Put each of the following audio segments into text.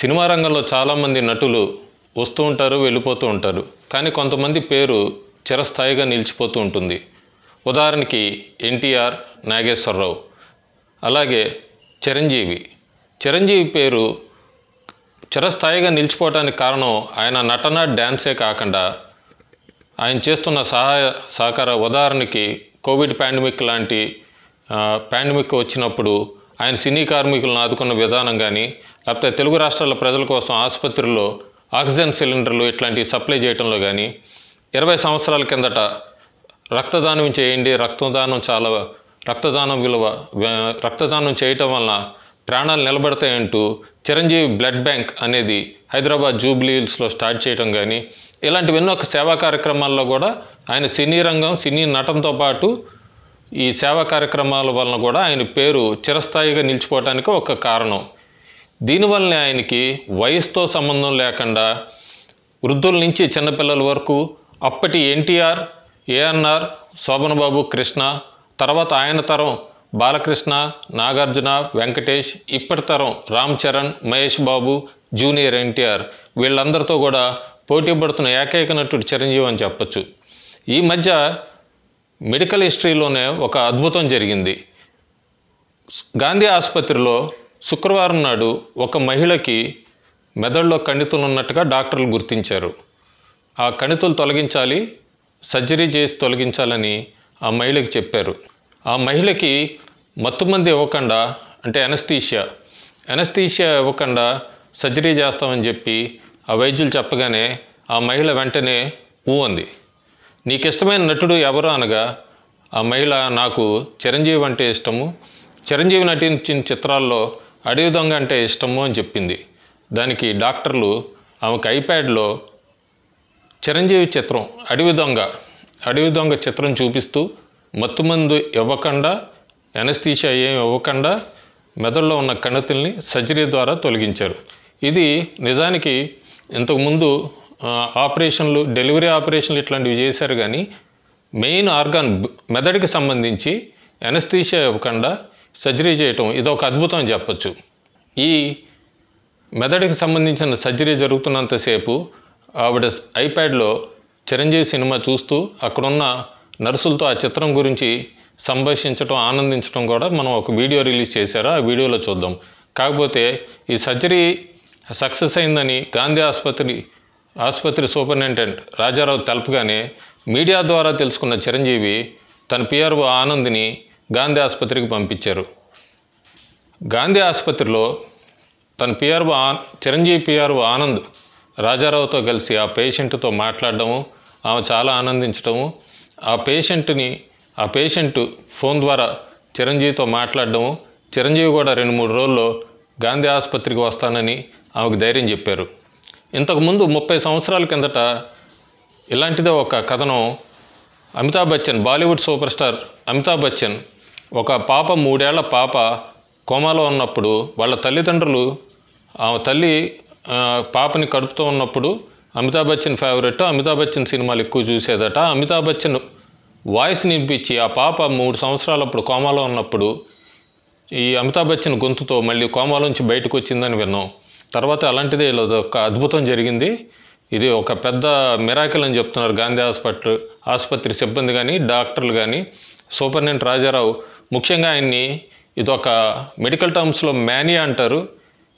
cinema రంగంలో చాలామంది నటులు వస్తూ ఉంటారు వెళ్ళిపోతూ ఉంటారు కానీ కొంతమంది పేరు చిరస్థాయిగా నిలిచిపోతూ ఉంటుంది ఉదాహరణకి ఎన్టీఆర్ నాగేశ్వరరావు అలాగే చిరంజీవి చిరంజీవి పేరు చిరస్థాయిగా నిలిచిపోవటానికి కారణం ఆయన నటన డ్యాన్సే కాకుండా ఆయన చేస్తున్న సహాయ సహకార ఉదాహరణకి కోవిడ్ పాండమిక్ లాంటి పాండమిక్ వచ్చినప్పుడు ఆయన సినీ కార్మికులను ఆదుకున్న విధానం కానీ లేకపోతే తెలుగు రాష్ట్రాల ప్రజల కోసం ఆసుపత్రుల్లో ఆక్సిజన్ సిలిండర్లు ఇట్లాంటివి సప్లై చేయడంలో కానీ ఇరవై సంవత్సరాల కిందట రక్తదానం చేయండి రక్తదానం చాలా రక్తదానం విలువ రక్తదానం చేయటం వలన ప్రాణాలు నిలబడతాయంటూ చిరంజీవి బ్లడ్ బ్యాంక్ అనేది హైదరాబాద్ జూబ్లీహిల్స్లో స్టార్ట్ చేయడం కానీ ఇలాంటివి ఎన్నో సేవా కార్యక్రమాల్లో కూడా ఆయన సినీ రంగం సినీ నటంతో పాటు ఈ సేవా కార్యక్రమాల వలన కూడా ఆయన పేరు చిరస్థాయిగా నిలిచిపోవటానికి ఒక కారణం దీనివల్ల ఆయనకి వయసుతో సంబంధం లేకుండా వృద్ధుల నుంచి చిన్నపిల్లల వరకు అప్పటి ఎన్టీఆర్ ఏఎన్ఆర్ శోభనబాబు కృష్ణ తర్వాత ఆయన తరం బాలకృష్ణ నాగార్జున వెంకటేష్ ఇప్పటి తరం రామ్ చరణ్ మహేష్ బాబు జూనియర్ ఎన్టీఆర్ వీళ్ళందరితో కూడా పోటీ పడుతున్న ఏకైక నటుడు చిరంజీవి అని చెప్పచ్చు ఈ మధ్య మెడికల్ హిస్టరీలోనే ఒక అద్భుతం జరిగింది గాంధీ ఆసుపత్రిలో శుక్రవారం నాడు ఒక మహిళకి మెదడులో కణితులు ఉన్నట్టుగా డాక్టర్లు గుర్తించారు ఆ కణితులు తొలగించాలి సర్జరీ చేసి తొలగించాలని ఆ మహిళకి చెప్పారు ఆ మహిళకి మత్తుమంది ఇవ్వకుండా అంటే ఎనస్థీషియా ఎనస్థీషియా ఇవ్వకుండా సర్జరీ చేస్తామని చెప్పి ఆ వైద్యులు చెప్పగానే ఆ మహిళ వెంటనే ఊ అంది నీకు ఇష్టమైన నటుడు ఎవరు అనగా ఆ మహిళ నాకు చిరంజీవి అంటే ఇష్టము చిరంజీవి నటించిన చిత్రాల్లో అడవి దొంగ అంటే ఇష్టము అని చెప్పింది దానికి డాక్టర్లు ఆమెకు ఐప్యాడ్లో చిరంజీవి చిత్రం అడవి దొంగ అడవి దొంగ చిత్రం చూపిస్తూ మత్తుమందు ఇవ్వకుండా ఎనస్థీషియా ఏం ఇవ్వకుండా మెదడులో ఉన్న కణతుల్ని సర్జరీ ద్వారా తొలగించారు ఇది నిజానికి ఇంతకుముందు ఆపరేషన్లు డెలివరీ ఆపరేషన్లు ఇట్లాంటివి చేశారు కానీ మెయిన్ ఆర్గాన్ మెదడుకి సంబంధించి ఎనస్థీషియా ఇవ్వకుండా సర్జరీ చేయటం ఇదొక అద్భుతం అని చెప్పచ్చు ఈ మెదడుకి సంబంధించిన సర్జరీ జరుగుతున్నంతసేపు ఆవిడ ఐప్యాడ్లో చిరంజీవి సినిమా చూస్తూ అక్కడున్న నర్సులతో ఆ చిత్రం గురించి సంభాషించడం ఆనందించడం కూడా మనం ఒక వీడియో రిలీజ్ చేశారు ఆ వీడియోలో చూద్దాం కాకపోతే ఈ సర్జరీ సక్సెస్ అయిందని గాంధీ ఆసుపత్రి ఆసుపత్రి సూపరింటెండెంట్ రాజారావు తెలపగానే మీడియా ద్వారా తెలుసుకున్న చిరంజీవి తన పిఆర్ఓ ఆనంద్ని గాంధీ ఆసుపత్రికి పంపించారు గాంధీ ఆసుపత్రిలో తన పిఆర్ఓ చిరంజీవి పిఆర్ఓ ఆనంద్ రాజారావుతో కలిసి ఆ పేషెంట్తో మాట్లాడడము ఆమె చాలా ఆనందించడము ఆ పేషెంట్ని ఆ పేషెంట్ ఫోన్ ద్వారా చిరంజీవితో మాట్లాడడము చిరంజీవి కూడా రెండు మూడు రోజుల్లో గాంధీ ఆసుపత్రికి వస్తానని ఆమెకు ధైర్యం చెప్పారు ఇంతకుముందు ముప్పై సంవత్సరాల కిందట ఇలాంటిదే ఒక కథను Amitabh Bachchan Bollywood super star Amitabh Bachchan ఒక పాప మూడేళ్ల పాప కోమాలో ఉన్నప్పుడు వాళ్ళ తల్లిదండ్రులు తల్లి పాపని కడుపుతూ ఉన్నప్పుడు అమితాబ్ బచ్చన్ ఫేవరెట్ అమితాబ్ బచ్చన్ సినిమాలు ఎక్కువ చూసేదట అమితాబ్ బచ్చన్ వాయిస్ నింపించి ఆ పాప మూడు సంవత్సరాలప్పుడు కోమాలో ఉన్నప్పుడు ఈ అమితాబ్ బచ్చన్ గొంతుతో మళ్ళీ కోమాలోంచి బయటకు వచ్చిందని విన్నాం తర్వాత అలాంటిది ఒక అద్భుతం జరిగింది ఇది ఒక పెద్ద మిరాకిల్ అని చెప్తున్నారు గాంధీ హాస్పిటల్ ఆసుపత్రి సిబ్బంది కానీ డాక్టర్లు కానీ సూపరింటెండెంట్ రాజారావు ముఖ్యంగా ఆయన్ని ఇది ఒక మెడికల్ టర్మ్స్లో మ్యానియా అంటారు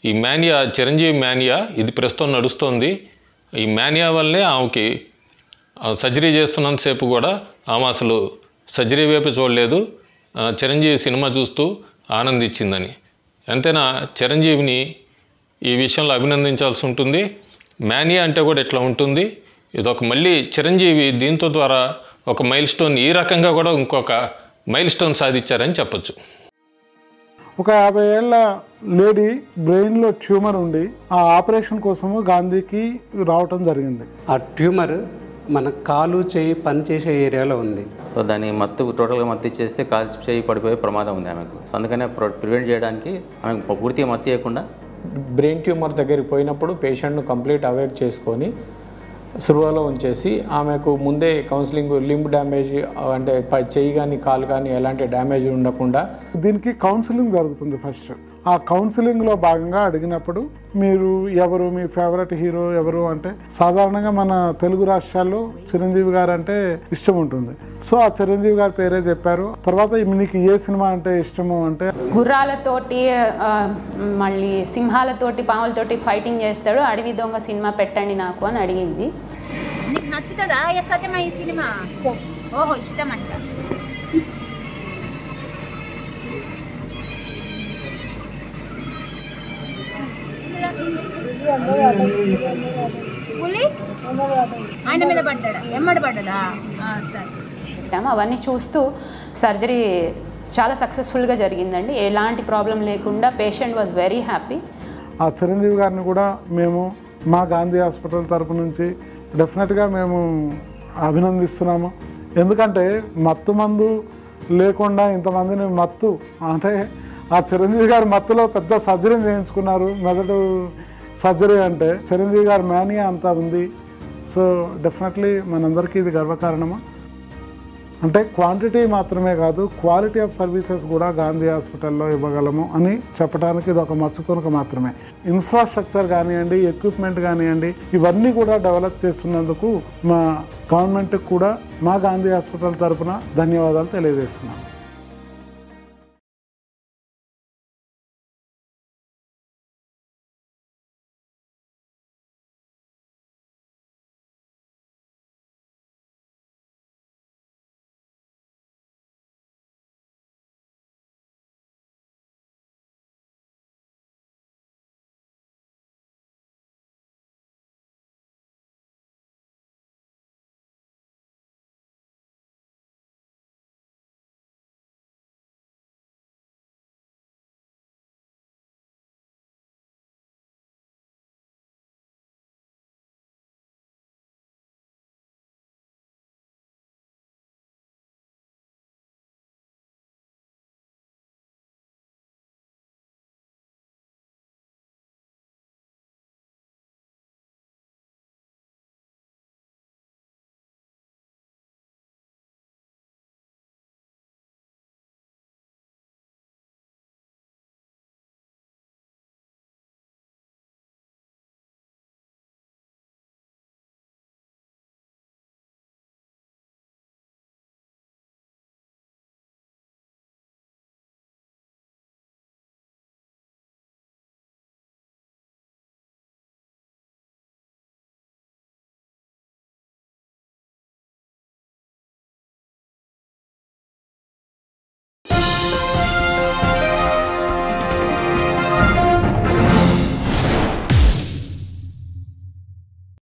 ఈ మ్యానియా చిరంజీవి మ్యానియా ఇది ప్రస్తుతం నడుస్తుంది ఈ మ్యానియా వల్లే ఆమెకి సర్జరీ చేస్తున్నంతసేపు కూడా ఆమె అసలు సర్జరీ వైపు చూడలేదు చిరంజీవి సినిమా చూస్తూ ఆనందించిందని ఎంతైనా చిరంజీవిని ఈ విషయంలో అభినందించాల్సి ఉంటుంది మ్యానియా అంటే కూడా ఇట్లా ఉంటుంది ఇదొక మళ్ళీ చిరంజీవి దీంతో ద్వారా ఒక మైల్ స్టోన్ ఈ రకంగా కూడా ఇంకొక మైల్ స్టోన్ సాధించారని చెప్పచ్చు ఒక యాభై ఏళ్ళ లేడీ బ్రెయిన్లో ట్యూమర్ ఉండి ఆ ఆపరేషన్ కోసము గాంధీకి రావటం జరిగింది ఆ ట్యూమర్ మన కాలు చేయి పనిచేసే ఏరియాలో ఉంది సో దాన్ని మత్తు టోటల్గా మత్తు ఇచ్చేస్తే కాలు చేయి పడిపోయే ప్రమాదం ఉంది ఆమెకు అందుకనే ప్రివెంట్ చేయడానికి ఆమెకు పూర్తిగా మత్తు చేయకుండా బ్రెయిన్ ట్యూమర్ దగ్గరికి పోయినప్పుడు పేషెంట్ను కంప్లీట్ అవేర్ చేసుకొని సురువలో ఉంచేసి ఆమెకు ముందే కౌన్సిలింగ్ లింబ్ డ్యామేజ్ అంటే చెయ్యి కానీ కాలు కానీ ఎలాంటి డ్యామేజ్ ఉండకుండా దీనికి కౌన్సిలింగ్ జరుగుతుంది ఫస్ట్ ఆ కౌన్సిలింగ్లో భాగంగా అడిగినప్పుడు మీరు ఎవరు మీ ఫేవరెట్ హీరో ఎవరు అంటే సాధారణంగా మన తెలుగు రాష్ట్రాల్లో చిరంజీవి గారు అంటే ఇష్టం ఉంటుంది సో ఆ చిరంజీవి గారి పేరే చెప్పారు తర్వాత మీకు ఏ సినిమా అంటే ఇష్టము అంటే గుర్రాలతోటి మళ్ళీ సింహాలతోటి పాములతోటి ఫైటింగ్ చేస్తాడు అడవి దొంగ సినిమా పెట్టండి నాకు అని అడిగింది నచ్చుతుందా ఈ సినిమా ఓహో ఇష్టం అంట ఆయన మీద పడ్డా పడ్డదా సరే అవన్నీ చూస్తూ సర్జరీ చాలా సక్సెస్ఫుల్గా జరిగిందండి ఎలాంటి ప్రాబ్లం లేకుండా పేషెంట్ వాజ్ వెరీ హ్యాపీ ఆ చిరంజీవి గారిని కూడా మేము మా గాంధీ హాస్పిటల్ తరపు నుంచి డెఫినెట్గా మేము అభినందిస్తున్నాము ఎందుకంటే మత్తు మందు లేకుండా ఇంతమందిని మత్తు అంటే ఆ చిరంజీవి గారు మత్తులో పెద్ద సర్జరీ చేయించుకున్నారు మెదడు సర్జరీ అంటే చిరంజీవి గారు మేనియా అంతా ఉంది సో డెఫినెట్లీ మనందరికీ ఇది గర్వకారణము అంటే క్వాంటిటీ మాత్రమే కాదు క్వాలిటీ ఆఫ్ సర్వీసెస్ కూడా గాంధీ హాస్పిటల్లో ఇవ్వగలము అని చెప్పడానికి ఇది ఒక మచ్చుతునక మాత్రమే ఇన్ఫ్రాస్ట్రక్చర్ కానివ్వండి ఎక్విప్మెంట్ కానివ్వండి ఇవన్నీ కూడా డెవలప్ చేస్తున్నందుకు మా గవర్నమెంట్కి కూడా మా గాంధీ హాస్పిటల్ తరఫున ధన్యవాదాలు తెలియజేస్తున్నాను